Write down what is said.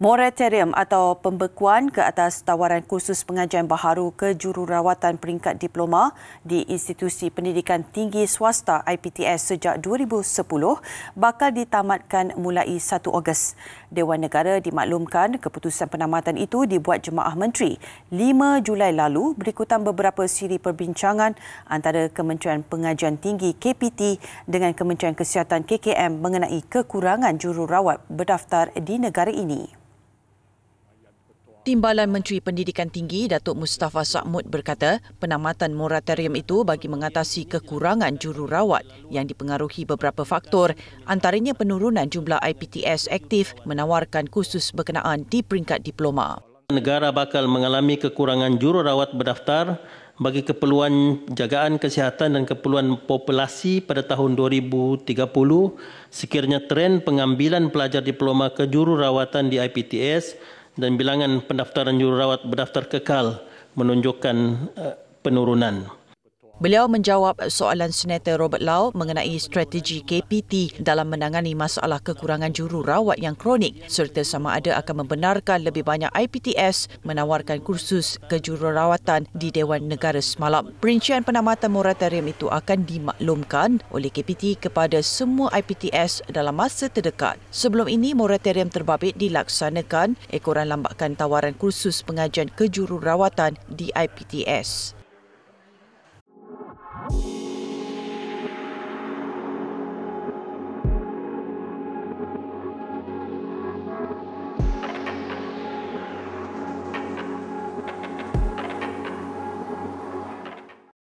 Moratorium atau pembekuan ke atas tawaran kursus pengajian baharu ke jururawatan peringkat diploma di institusi pendidikan tinggi swasta IPTS sejak 2010 bakal ditamatkan mulai 1 Ogos. Dewan Negara dimaklumkan keputusan penamatan itu dibuat Jemaah Menteri 5 Julai lalu berikutan beberapa siri perbincangan antara Kementerian Pengajian Tinggi KPT dengan Kementerian Kesihatan KKM mengenai kekurangan jururawat berdaftar di negara ini. Timbalan Menteri Pendidikan Tinggi Datuk Mustafa Sa'mud berkata, penamatan moratorium itu bagi mengatasi kekurangan jururawat yang dipengaruhi beberapa faktor, antaranya penurunan jumlah IPTS aktif menawarkan kursus berkenaan di peringkat diploma. Negara bakal mengalami kekurangan jururawat berdaftar bagi keperluan jagaan kesihatan dan keperluan populasi pada tahun 2030 sekiranya tren pengambilan pelajar diploma ke jururawatan di IPTS dan bilangan pendaftaran jururawat berdaftar kekal menunjukkan eh, penurunan. Beliau menjawab soalan Senator Robert Lau mengenai strategi KPT dalam menangani masalah kekurangan jururawat yang kronik serta sama ada akan membenarkan lebih banyak IPTS menawarkan kursus kejururawatan di Dewan Negara semalam. Perincian penamatan moratorium itu akan dimaklumkan oleh KPT kepada semua IPTS dalam masa terdekat. Sebelum ini, moratorium terbabit dilaksanakan ekoran lambakan tawaran kursus pengajian kejururawatan di IPTS.